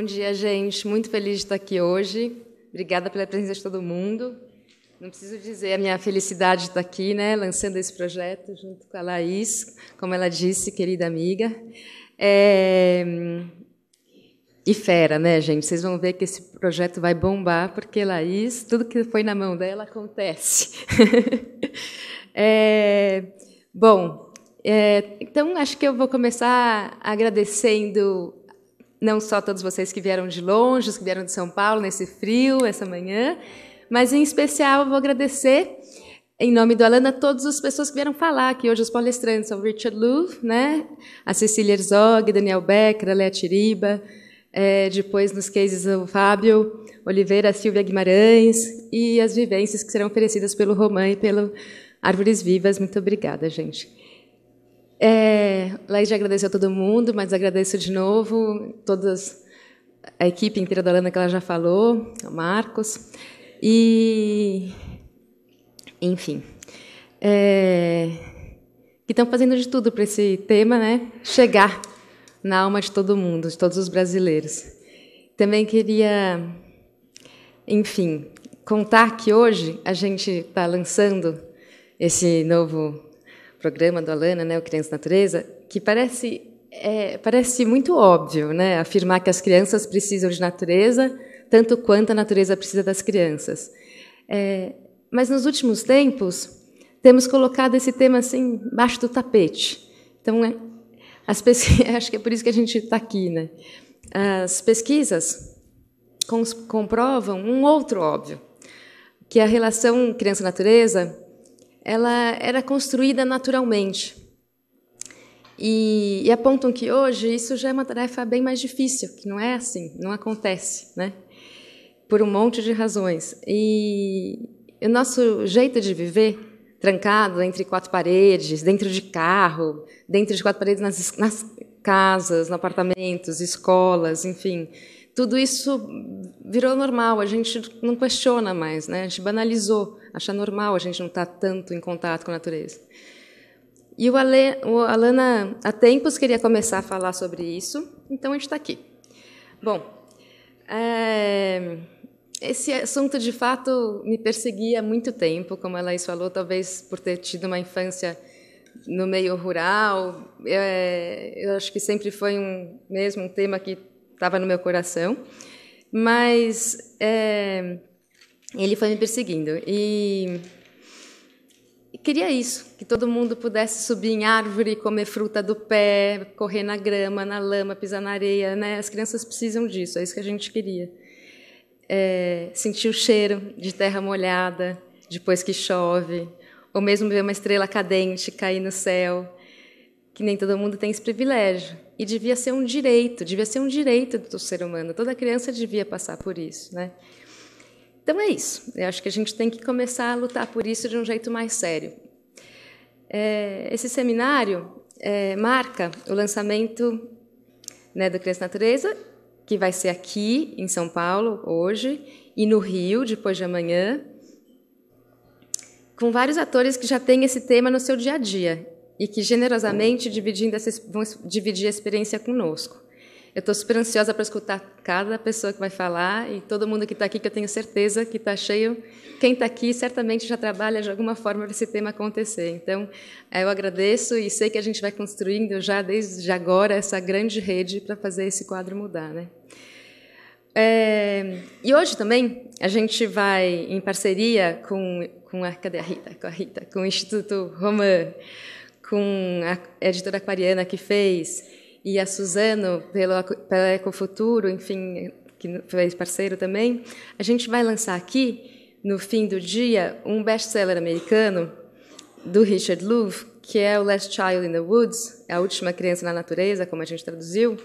Bom dia, gente. Muito feliz de estar aqui hoje. Obrigada pela presença de todo mundo. Não preciso dizer a minha felicidade de estar aqui, né, lançando esse projeto junto com a Laís, como ela disse, querida amiga. É... E fera, né, gente? Vocês vão ver que esse projeto vai bombar, porque Laís, tudo que foi na mão dela acontece. é... Bom, é... então acho que eu vou começar agradecendo não só todos vocês que vieram de longe, os que vieram de São Paulo nesse frio, essa manhã, mas em especial eu vou agradecer, em nome do Alana, todas as pessoas que vieram falar aqui hoje, os palestrantes, o Richard Louv, né? a Cecília Herzog, Daniel Becker, a Lea Tiriba, é, depois nos cases o Fábio Oliveira, a Silvia Guimarães e as vivências que serão oferecidas pelo Romã e pelo Árvores Vivas. Muito obrigada, gente. É, Laís já agradeceu a todo mundo, mas agradeço de novo todas a equipe inteira da Holanda que ela já falou, o Marcos. E, enfim, é, que estão fazendo de tudo para esse tema né, chegar na alma de todo mundo, de todos os brasileiros. Também queria, enfim, contar que hoje a gente está lançando esse novo programa do Alana, né, o Criança Natureza, que parece é, parece muito óbvio, né, afirmar que as crianças precisam de natureza tanto quanto a natureza precisa das crianças. É, mas nos últimos tempos temos colocado esse tema assim embaixo do tapete. Então, é, as pesquisas, acho que é por isso que a gente está aqui, né? As pesquisas comprovam um outro óbvio, que é a relação criança-natureza ela era construída naturalmente. E, e, apontam que hoje isso já é uma tarefa bem mais difícil, que não é assim, não acontece, né? Por um monte de razões. E o nosso jeito de viver, trancado entre quatro paredes, dentro de carro, dentro de quatro paredes nas, nas casas, nos apartamentos, escolas, enfim, tudo isso virou normal, a gente não questiona mais, né? A gente banalizou, acha normal a gente não estar tá tanto em contato com a natureza. E o, Ale, o Alana, há tempos, queria começar a falar sobre isso, então a gente está aqui. Bom, é, esse assunto, de fato, me perseguia há muito tempo, como a Laís falou, talvez por ter tido uma infância no meio rural. É, eu acho que sempre foi um mesmo um tema que estava no meu coração. Mas é, ele foi me perseguindo. E queria isso, que todo mundo pudesse subir em árvore, comer fruta do pé, correr na grama, na lama, pisar na areia, né? As crianças precisam disso, é isso que a gente queria. É, sentir o cheiro de terra molhada depois que chove, ou mesmo ver uma estrela cadente cair no céu, que nem todo mundo tem esse privilégio e devia ser um direito, devia ser um direito do ser humano. Toda criança devia passar por isso, né? Então é isso. Eu acho que a gente tem que começar a lutar por isso de um jeito mais sério. É, esse seminário é, marca o lançamento né, do Criança Natureza, que vai ser aqui em São Paulo hoje e no Rio depois de amanhã, com vários atores que já têm esse tema no seu dia a dia e que generosamente dividindo essa, vão dividir a experiência conosco. Eu estou super ansiosa para escutar cada pessoa que vai falar e todo mundo que está aqui, que eu tenho certeza que está cheio. Quem está aqui certamente já trabalha de alguma forma para esse tema acontecer. Então, eu agradeço e sei que a gente vai construindo já desde agora essa grande rede para fazer esse quadro mudar, né? É, e hoje também a gente vai em parceria com com a, cadê a Rita, com a Rita, com o Instituto Roman com a editora aquariana que fez, e a Suzano pelo, pela Ecofuturo, enfim, que fez parceiro também, a gente vai lançar aqui, no fim do dia, um best-seller americano do Richard Louv, que é o Last Child in the Woods, A Última Criança na Natureza, como a gente traduziu,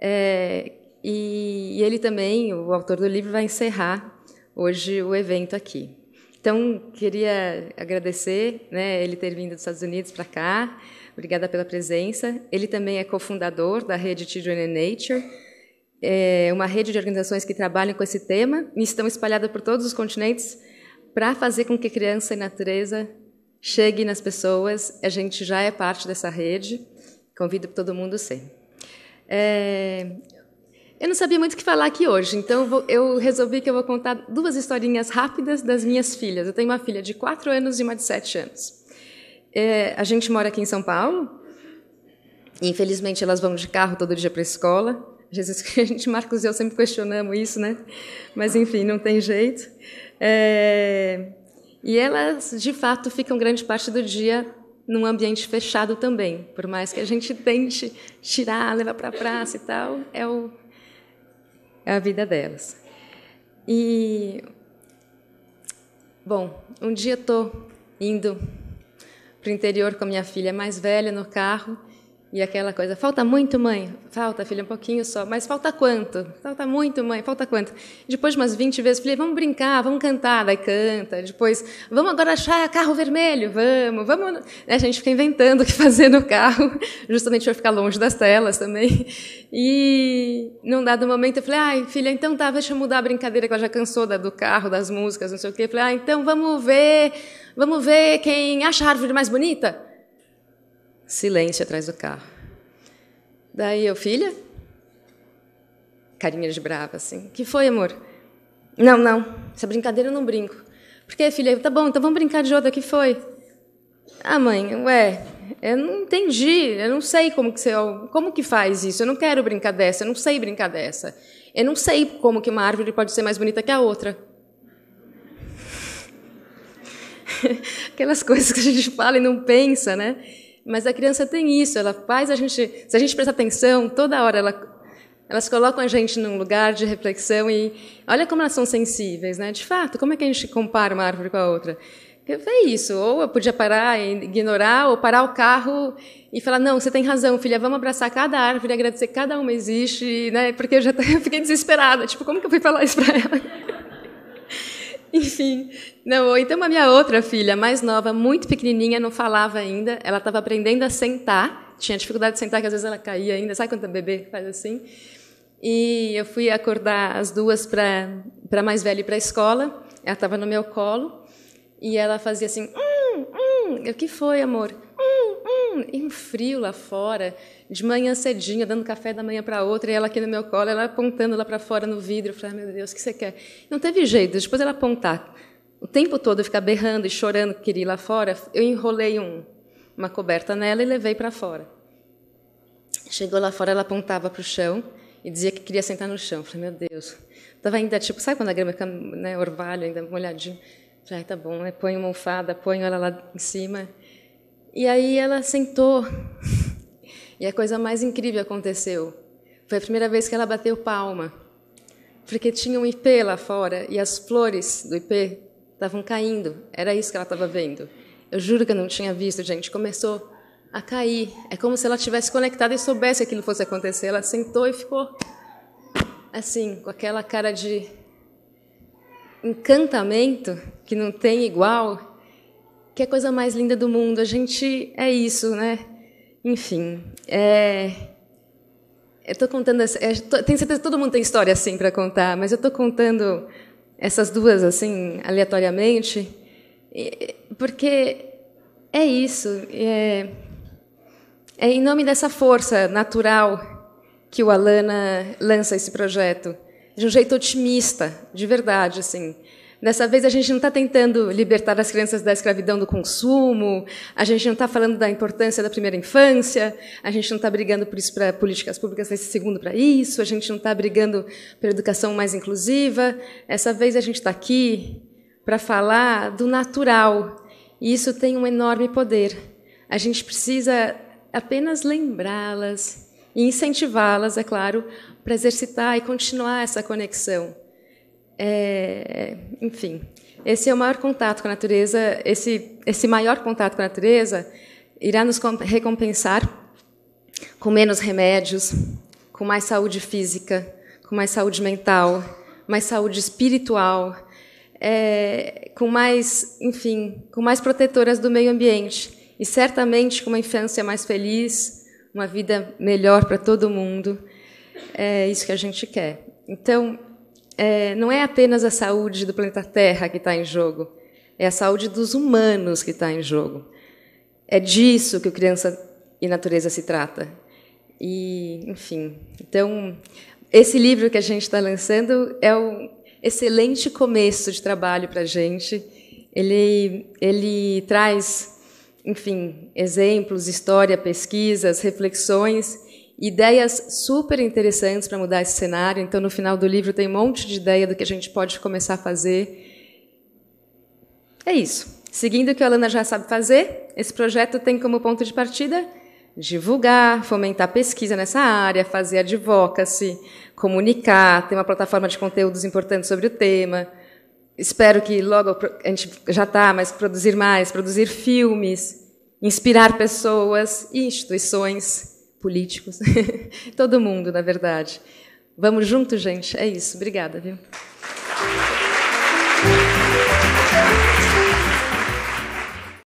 é, e, e ele também, o autor do livro, vai encerrar hoje o evento aqui. Então, queria agradecer né, ele ter vindo dos Estados Unidos para cá. Obrigada pela presença. Ele também é cofundador da rede Children in Nature, é uma rede de organizações que trabalham com esse tema e estão espalhadas por todos os continentes para fazer com que criança e natureza cheguem nas pessoas. A gente já é parte dessa rede. Convido todo mundo a ser. É, eu não sabia muito o que falar aqui hoje, então vou, eu resolvi que eu vou contar duas historinhas rápidas das minhas filhas. Eu tenho uma filha de 4 anos e uma de 7 anos. É, a gente mora aqui em São Paulo. E, infelizmente, elas vão de carro todo dia para a escola. Jesus, a gente, Marcos e eu, sempre questionamos isso, né? Mas, enfim, não tem jeito. É, e elas, de fato, ficam grande parte do dia num ambiente fechado também. Por mais que a gente tente tirar, levar para a praça e tal, é o é a vida delas. E bom, um dia estou indo para o interior com a minha filha mais velha no carro e aquela coisa, falta muito, mãe? Falta, filha, um pouquinho só. Mas falta quanto? Falta muito, mãe? Falta quanto? Depois de umas 20 vezes, falei, vamos brincar, vamos cantar. Daí canta. Depois, vamos agora achar carro vermelho? Vamos, vamos. A gente fica inventando o que fazer no carro, justamente para ficar longe das telas também. E num dado momento eu falei, ai, filha, então tá, deixa eu mudar a brincadeira que ela já cansou da, do carro, das músicas, não sei o quê. Eu falei, ah, então vamos ver, vamos ver quem acha a árvore mais bonita? Silêncio atrás do carro. Daí eu, filha? Carinha de brava, assim. Que foi, amor? Não, não. Essa brincadeira eu não brinco. Por que, filha? Tá bom, então vamos brincar de outra. Que foi? Ah, mãe, ué, eu não entendi, eu não sei como que você, como que faz isso. Eu não quero brincar dessa, eu não sei brincar dessa. Eu não sei como que uma árvore pode ser mais bonita que a outra. Aquelas coisas que a gente fala e não pensa, né? Mas a criança tem isso, ela faz a gente, se a gente prestar atenção, toda hora ela, elas colocam a gente num lugar de reflexão e olha como elas são sensíveis, né? De fato, como é que a gente compara uma árvore com a outra? É isso, ou eu podia parar e ignorar, ou parar o carro e falar, não, você tem razão, filha, vamos abraçar cada árvore, agradecer cada uma existe, né? Porque eu já eu fiquei desesperada, tipo, como que eu fui falar isso para ela? Enfim, não, então a minha outra filha, mais nova, muito pequenininha, não falava ainda, ela estava aprendendo a sentar, tinha dificuldade de sentar, que às vezes ela caía ainda, sabe quando é bebê faz assim? E eu fui acordar as duas para a mais velha ir para a escola, ela estava no meu colo, e ela fazia assim, hum, hum, eu, que foi, amor? um, e um frio lá fora, de manhã cedinha, dando café da manhã para outra, e ela aqui no meu colo, ela apontando lá para fora no vidro. Eu falei, ah, meu Deus, o que você quer? Não teve jeito, depois ela apontar o tempo todo, eu ficar berrando e chorando que queria ir lá fora, eu enrolei um, uma coberta nela e levei para fora. Chegou lá fora, ela apontava para o chão e dizia que queria sentar no chão. Eu falei, meu Deus. Estava ainda tipo, sabe quando a grama fica né, orvalho, ainda molhadinho? Falei, ah, tá bom, né? ponho uma almofada, ponho ela lá em cima. E aí ela sentou. E a coisa mais incrível aconteceu. Foi a primeira vez que ela bateu palma. Porque tinha um IP lá fora e as flores do IP estavam caindo. Era isso que ela estava vendo. Eu juro que eu não tinha visto, gente. Começou a cair. É como se ela tivesse conectada e soubesse que aquilo fosse acontecer. Ela sentou e ficou assim, com aquela cara de encantamento que não tem igual que é coisa mais linda do mundo. A gente é isso, né? Enfim, é... eu estou contando. Essa... É, Tenho certeza que todo mundo tem história assim para contar, mas eu estou contando essas duas assim aleatoriamente, porque é isso. É... é em nome dessa força natural que o Alana lança esse projeto, de um jeito otimista, de verdade, assim. Dessa vez a gente não está tentando libertar as crianças da escravidão do consumo, a gente não está falando da importância da primeira infância, a gente não está brigando por isso para políticas públicas nesse segundo para isso, a gente não está brigando pela educação mais inclusiva. Essa vez a gente está aqui para falar do natural. E isso tem um enorme poder. A gente precisa apenas lembrá-las e incentivá-las, é claro, para exercitar e continuar essa conexão. É, enfim, esse é o maior contato com a natureza, esse, esse maior contato com a natureza irá nos recompensar com menos remédios, com mais saúde física, com mais saúde mental, mais saúde espiritual, é, com mais, enfim, com mais protetoras do meio ambiente e certamente com uma infância mais feliz, uma vida melhor para todo mundo. É isso que a gente quer. Então, é, não é apenas a saúde do planeta Terra que está em jogo, é a saúde dos humanos que está em jogo. É disso que o Criança e Natureza se trata. E, enfim, então, esse livro que a gente está lançando é um excelente começo de trabalho para a gente. Ele, ele traz, enfim, exemplos, história, pesquisas, reflexões ideias super interessantes para mudar esse cenário. Então, no final do livro, tem um monte de ideia do que a gente pode começar a fazer. É isso. Seguindo o que a Alana já sabe fazer, esse projeto tem como ponto de partida divulgar, fomentar pesquisa nessa área, fazer advocacy, comunicar, ter uma plataforma de conteúdos importantes sobre o tema. Espero que logo a gente já está, mas produzir mais, produzir filmes, inspirar pessoas e instituições políticos, todo mundo, na verdade. Vamos junto, gente? É isso. Obrigada, viu?